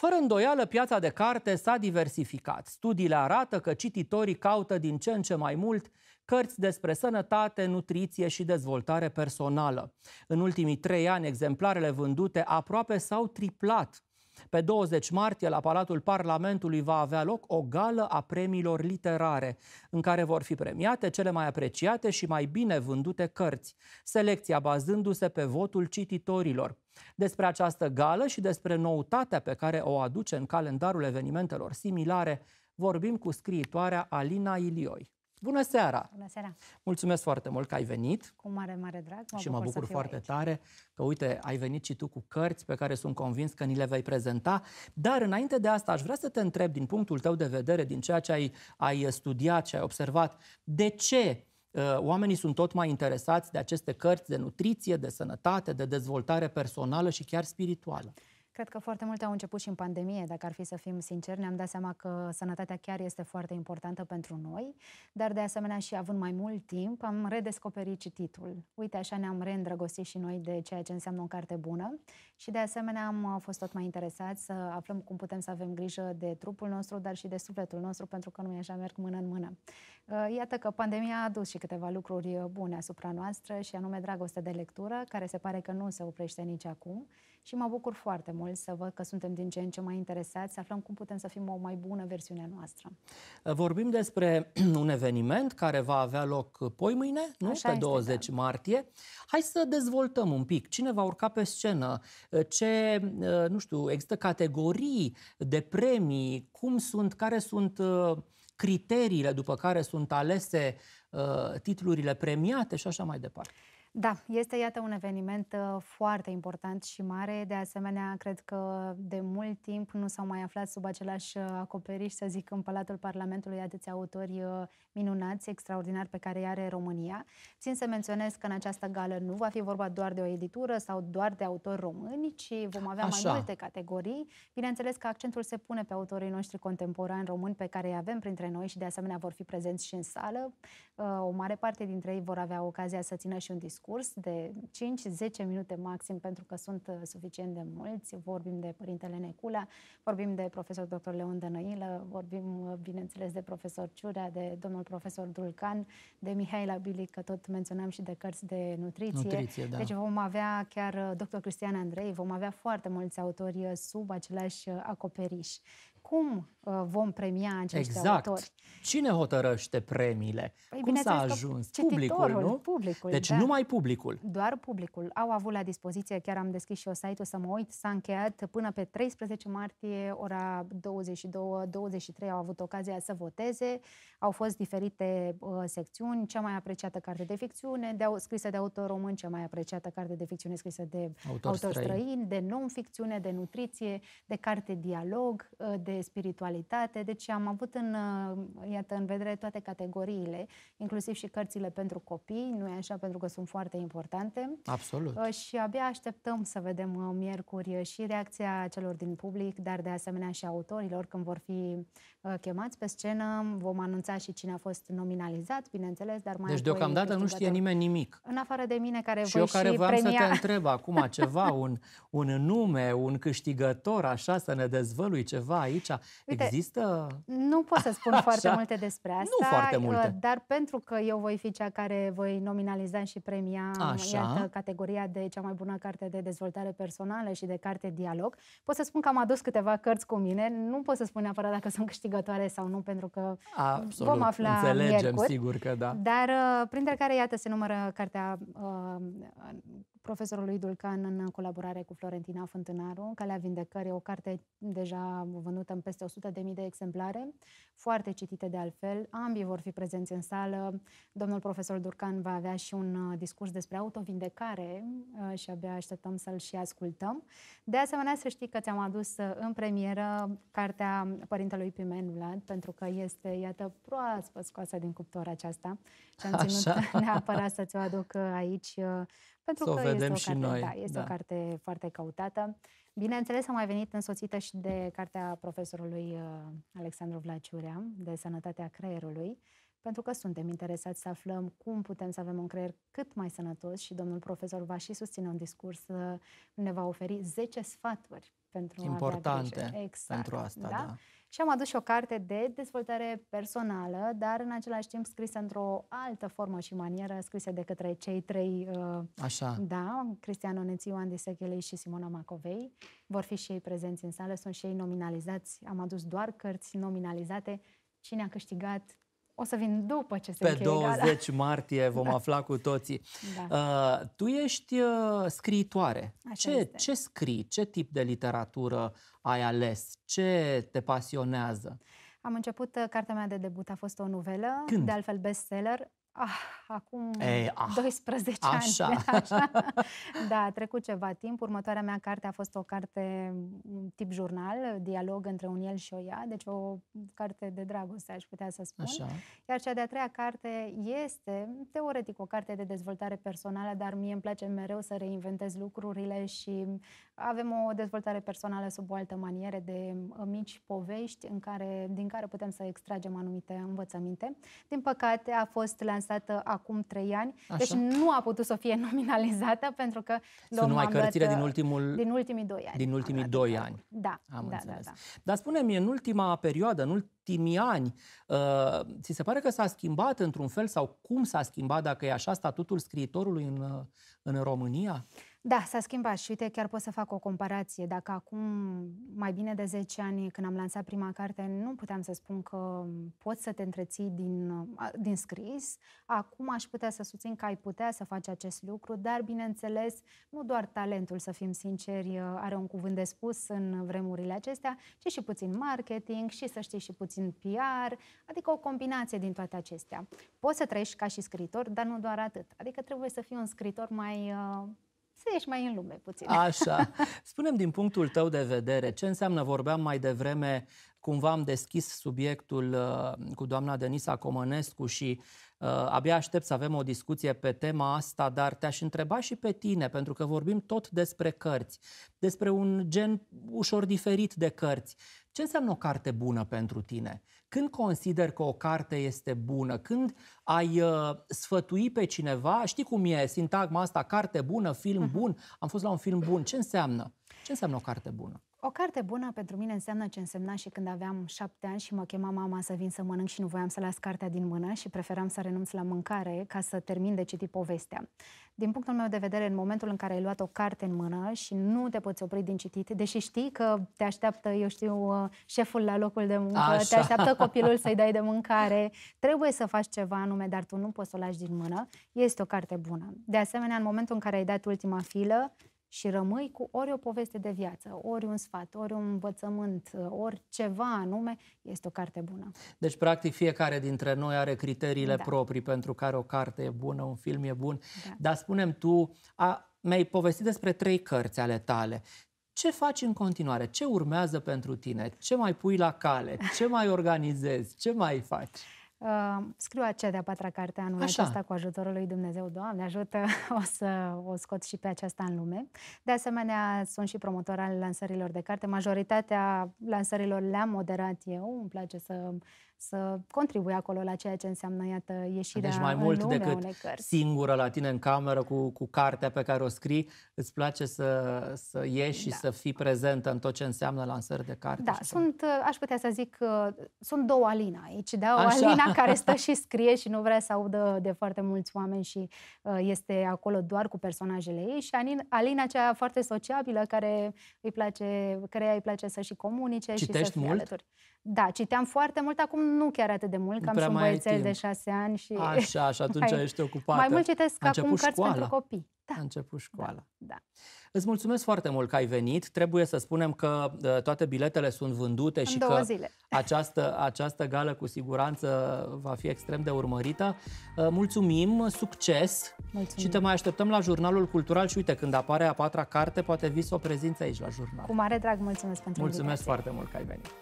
Fără îndoială, piața de carte s-a diversificat. Studiile arată că cititorii caută din ce în ce mai mult cărți despre sănătate, nutriție și dezvoltare personală. În ultimii trei ani, exemplarele vândute aproape s-au triplat pe 20 martie, la Palatul Parlamentului, va avea loc o gală a premiilor literare, în care vor fi premiate cele mai apreciate și mai bine vândute cărți, selecția bazându-se pe votul cititorilor. Despre această gală și despre noutatea pe care o aduce în calendarul evenimentelor similare, vorbim cu scriitoarea Alina Ilioi. Bună seara! Bună seara! Mulțumesc foarte mult că ai venit. Cu mare, mare drag. Mă și mă bucur foarte aici. tare că, uite, ai venit și tu cu cărți pe care sunt convins că ni le vei prezenta. Dar, înainte de asta, aș vrea să te întreb, din punctul tău de vedere, din ceea ce ai, ai studiat și ai observat, de ce uh, oamenii sunt tot mai interesați de aceste cărți de nutriție, de sănătate, de dezvoltare personală și chiar spirituală? Cred că foarte multe au început și în pandemie, dacă ar fi să fim sinceri, ne-am dat seama că sănătatea chiar este foarte importantă pentru noi, dar de asemenea și având mai mult timp, am redescoperit cititul. Uite, așa ne-am reîndrăgostit și noi de ceea ce înseamnă o carte bună și de asemenea am uh, fost tot mai interesați să aflăm cum putem să avem grijă de trupul nostru, dar și de sufletul nostru, pentru că nu așa merg mână în mână. Uh, iată că pandemia a adus și câteva lucruri uh, bune asupra noastră și anume dragoste de lectură, care se pare că nu se oprește nici acum și mă bucur foarte mult să văd că suntem din ce în ce mai interesați, să aflăm cum putem să fim o mai bună versiune noastră. Eh, vorbim despre un eveniment care va avea loc eh, poi mâine, nu? Așa pe 20 da. martie. Hai să dezvoltăm un pic. Cine va urca pe scenă? Eh, ce, nu știu, există categorii de premii? Cum sunt, care sunt criteriile după care sunt alese titlurile premiate și așa mai departe? Da, este iată un eveniment uh, foarte important și mare. De asemenea, cred că de mult timp nu s-au mai aflat sub același uh, acoperiș, să zic, în Palatul Parlamentului atâția autori uh, minunați, extraordinari pe care îi are România. Țin să menționez că în această gală nu va fi vorba doar de o editură sau doar de autori români, ci vom avea Așa. mai multe categorii. Bineînțeles că accentul se pune pe autorii noștri contemporani români pe care îi avem printre noi și de asemenea vor fi prezenți și în sală. O mare parte dintre ei vor avea ocazia să țină și un discurs scurs de 5-10 minute maxim, pentru că sunt uh, suficient de mulți. Vorbim de Părintele Neculea, vorbim de profesor dr. Leon Dănăilă, vorbim, uh, bineînțeles, de profesor Ciurea, de domnul profesor Dulcan, de Mihaela Bilic, că tot menționam și de cărți de nutriție. nutriție da. Deci vom avea chiar uh, dr. Cristian Andrei, vom avea foarte mulți autori sub același acoperiș cum uh, vom premia acești exact. autori. Cine hotărăște premiile? Păi, cum s-a ajuns? Publicul, nu? Publicul, deci da. numai publicul. Doar publicul. Au avut la dispoziție, chiar am deschis și o site-ul să mă uit, s-a încheiat până pe 13 martie, ora 22-23 au avut ocazia să voteze. Au fost diferite uh, secțiuni, cea mai apreciată carte de ficțiune, de, scrisă de autor român, cea mai apreciată carte de ficțiune scrisă de autor, autor străin. străin, de non-ficțiune, de nutriție, de carte dialog, uh, de spiritualitate, deci am avut în, uh, iată, în vedere toate categoriile, inclusiv și cărțile pentru copii, nu e așa, pentru că sunt foarte importante. Absolut. Uh, și abia așteptăm să vedem uh, miercuri și reacția celor din public, dar de asemenea și autorilor când vor fi chemați pe scenă. Vom anunța și cine a fost nominalizat, bineînțeles, dar mai Deci deocamdată nu știe nimeni nimic. În afară de mine care și voi eu care și vreau premia... să te întreb acum ceva, un, un nume, un câștigător, așa, să ne dezvălui ceva aici aici? Uite, Există? Nu pot să spun Așa. foarte multe despre asta. Nu foarte multe. Uh, dar pentru că eu voi fi cea care voi nominaliza și premia Așa. Iată, categoria de cea mai bună carte de dezvoltare personală și de carte dialog, pot să spun că am adus câteva cărți cu mine. Nu pot să spun neapărat dacă sunt câștigătoare sau nu, pentru că Absolut. vom afla Înțelegem, miercuri. sigur că da. Dar uh, printre care, iată, se numără cartea uh, profesorului Dulcan în colaborare cu Florentina Fântânaru, Calea Vindecării, o carte deja vândută în peste 100.000 de exemplare, foarte citite de altfel. Ambii vor fi prezenți în sală. Domnul profesor Durcan va avea și un uh, discurs despre autovindecare uh, și abia așteptăm să-l și ascultăm. De asemenea, să știi că ți-am adus uh, în premieră cartea Părintelui Pimen Vlad, pentru că este, iată, proaspăt scoasă din cuptor aceasta și am ținut Așa. neapărat să ți-o aduc aici, pentru că vedem este o carte, și noi. Da, este da. o carte foarte căutată Bineînțeles, am mai venit însoțită și de cartea profesorului uh, Alexandru Vlaciurea, de Sănătatea Creierului, pentru că suntem interesați să aflăm cum putem să avem un creier cât mai sănătos și domnul profesor va și susține un discurs, uh, ne va oferi 10 sfaturi pentru Importante a Exact, pentru asta, da? da. Și am adus și o carte de dezvoltare personală, dar în același timp scrisă într-o altă formă și manieră, scrisă de către cei trei, uh, Așa. da, Cristian Onețiu, Andy Sechelei și Simona Macovei. Vor fi și ei prezenți în sală, sunt și ei nominalizați. Am adus doar cărți nominalizate. Cine a câștigat o să vin după ce se Pe 20 gala. martie vom da. afla cu toții. Da. Uh, tu ești uh, scriitoare. Așa ce, este. ce scrii? Ce tip de literatură ai ales? Ce te pasionează? Am început, uh, cartea mea de debut a fost o novelă, Când? de altfel bestseller, Ah, acum Ei, ah, 12 așa. ani. Așa. Da, a trecut ceva timp. Următoarea mea carte a fost o carte mm, tip jurnal, dialog între un el și o ea, deci o carte de dragoste, aș putea să spun. Așa. Iar cea de-a treia carte este, teoretic, o carte de dezvoltare personală, dar mie îmi place mereu să reinventez lucrurile și avem o dezvoltare personală sub o altă maniere de uh, mici povești în care, din care putem să extragem anumite învățăminte. Din păcate, a fost lansată acum trei ani, deci Așa. deci nu a putut să fie nominalizată pentru că... Sunt numai cărțile uh, din, ultimul, din ultimii doi ani. Din ultimii doi ani. Da, am da, da înțeles. da, da. Dar spune-mi, în ultima perioadă, în ultimii ani, uh, ți se pare că s-a schimbat într-un fel sau cum s-a schimbat, dacă e așa, statutul scriitorului în, uh, în România? Uh, da, s-a schimbat și uite, chiar pot să fac o comparație. Dacă acum mai bine de 10 ani, când am lansat prima carte, nu puteam să spun că poți să te întreții din, din scris, acum aș putea să susțin că ai putea să faci acest lucru, dar, bineînțeles, nu doar talentul, să fim sinceri, are un cuvânt de spus în vremurile acestea, ci și puțin marketing, și să știi și puțin PR, adică o combinație din toate acestea. Poți să trăiești ca și scriitor, dar nu doar atât. Adică trebuie să fii un scriitor mai să ieși mai în lume puțin. Așa. Spunem din punctul tău de vedere, ce înseamnă, vorbeam mai devreme, cumva am deschis subiectul uh, cu doamna Denisa Comănescu și uh, abia aștept să avem o discuție pe tema asta, dar te-aș întreba și pe tine, pentru că vorbim tot despre cărți, despre un gen ușor diferit de cărți. Ce înseamnă o carte bună pentru tine? Când consider că o carte este bună? Când ai uh, sfătui pe cineva? Știi cum e sintagma asta? Carte bună, film mhm. bun. Am fost la un film bun. Ce înseamnă? Ce înseamnă o carte bună? O carte bună pentru mine înseamnă ce însemna și când aveam șapte ani și mă chema mama să vin să mănânc și nu voiam să las cartea din mână și preferam să renunț la mâncare ca să termin de citit povestea. Din punctul meu de vedere, în momentul în care ai luat o carte în mână și nu te poți opri din citit, deși știi că te așteaptă, eu știu, uh, șeful la locul de muncă, Așa. te așteaptă copilul să-i dai de mâncare, trebuie să faci ceva anume, dar tu nu poți să o lași din mână, este o carte bună. De asemenea, în momentul în care ai dat ultima filă, și rămâi cu ori o poveste de viață, ori un sfat, ori un învățământ, ori ceva anume, este o carte bună. Deci, practic, fiecare dintre noi are criteriile da. proprii pentru care o carte e bună, un film e bun. Da. Dar spunem tu, a, mi-ai povestit despre trei cărți ale tale. Ce faci în continuare? Ce urmează pentru tine? Ce mai pui la cale? Ce mai organizezi? Ce mai faci? Uh, scriu acea de-a patra carte anul Așa. acesta cu ajutorul lui Dumnezeu. Doamne ajută, o să o scot și pe aceasta în lume. De asemenea, sunt și promotor al lansărilor de carte. Majoritatea lansărilor le-am moderat eu. Îmi place să să contribui acolo la ceea ce înseamnă, iată, ieșirea Deci mai mult în lume decât singură la tine în cameră cu, cu cartea pe care o scrii, îți place să, să ieși da. și să fii prezentă în tot ce înseamnă lansări de carte. Da, sunt, aș putea să zic, uh, sunt două Alina aici, da? O Așa. Alina care stă și scrie și nu vrea să audă de foarte mulți oameni și uh, este acolo doar cu personajele ei și Alina cea foarte sociabilă care îi place, care îi place să și comunice Citești și să fie mult? alături. Da, citeam foarte mult, acum nu chiar atât de mult, că am și un băiețel de șase ani și... Așa, și atunci mai, ești ocupată. Mai mult citesc a acum cărți școala. pentru copii. Da. A început da, școala. Da, da. Îți mulțumesc foarte mult că ai venit. Trebuie să spunem că uh, toate biletele sunt vândute În și că zile. Această, această gală cu siguranță va fi extrem de urmărită. Uh, mulțumim, succes Mulțumim. și te mai așteptăm la Jurnalul Cultural și uite, când apare a patra carte, poate vii să o prezinți aici la jurnal. Cu mare drag, mulțumesc pentru Mulțumesc invitație. foarte mult că ai venit.